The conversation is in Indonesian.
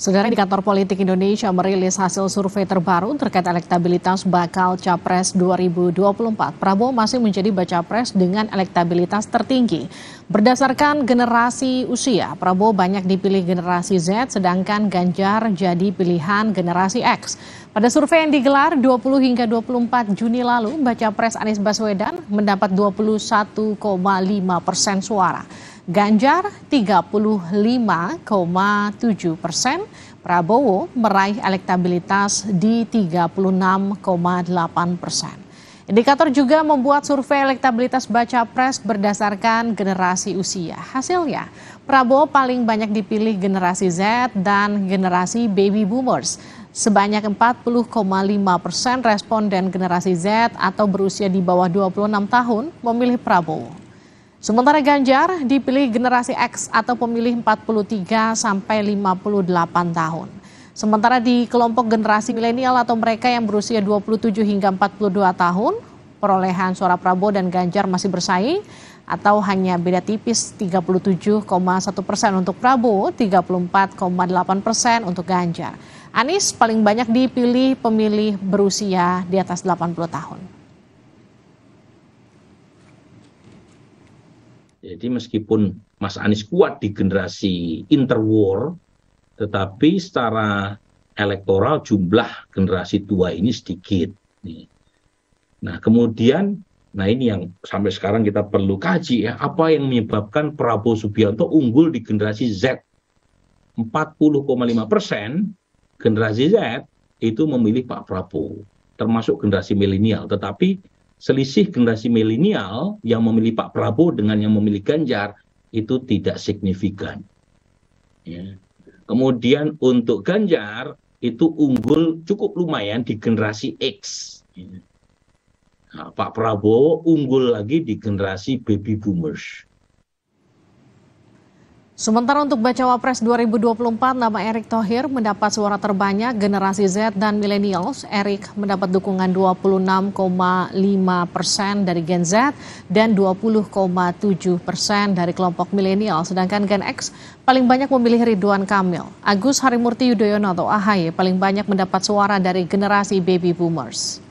Saudara di kantor politik Indonesia merilis hasil survei terbaru terkait elektabilitas bakal capres 2024. Prabowo masih menjadi baca pres dengan elektabilitas tertinggi. Berdasarkan generasi usia, Prabowo banyak dipilih generasi Z, sedangkan Ganjar jadi pilihan generasi X. Pada survei yang digelar 20 hingga 24 Juni lalu, baca pres Anies Baswedan mendapat 21,5 persen suara. Ganjar 35,7 persen, Prabowo meraih elektabilitas di 36,8 persen. Indikator juga membuat survei elektabilitas baca pres berdasarkan generasi usia. Hasilnya, Prabowo paling banyak dipilih generasi Z dan generasi baby boomers. Sebanyak 40,5 persen responden generasi Z atau berusia di bawah 26 tahun memilih Prabowo. Sementara Ganjar dipilih generasi X atau pemilih 43 sampai 58 tahun. Sementara di kelompok generasi milenial atau mereka yang berusia 27 hingga 42 tahun, perolehan suara Prabowo dan Ganjar masih bersaing atau hanya beda tipis 37,1 persen untuk Prabowo, 34,8 persen untuk Ganjar. Anies paling banyak dipilih pemilih berusia di atas 80 tahun. Jadi meskipun Mas Anies kuat di generasi interwar, tetapi secara elektoral jumlah generasi tua ini sedikit. Nah kemudian, nah ini yang sampai sekarang kita perlu kaji ya, apa yang menyebabkan Prabowo Subianto unggul di generasi Z? 40,5 persen generasi Z itu memilih Pak Prabowo, termasuk generasi milenial. Tetapi selisih generasi milenial yang memilih Pak Prabowo dengan yang memilih Ganjar itu tidak signifikan. Ya. Kemudian untuk Ganjar itu unggul cukup lumayan di generasi X. Ya. Nah, Pak Prabowo unggul lagi di generasi baby boomers. Sementara untuk bacawa pres 2024, nama Erick Thohir mendapat suara terbanyak generasi Z dan millennials. Erick mendapat dukungan 26,5 persen dari Gen Z dan 20,7 persen dari kelompok milenial. Sedangkan Gen X paling banyak memilih Ridwan Kamil. Agus Harimurti Yudhoyono atau AHY paling banyak mendapat suara dari generasi baby boomers.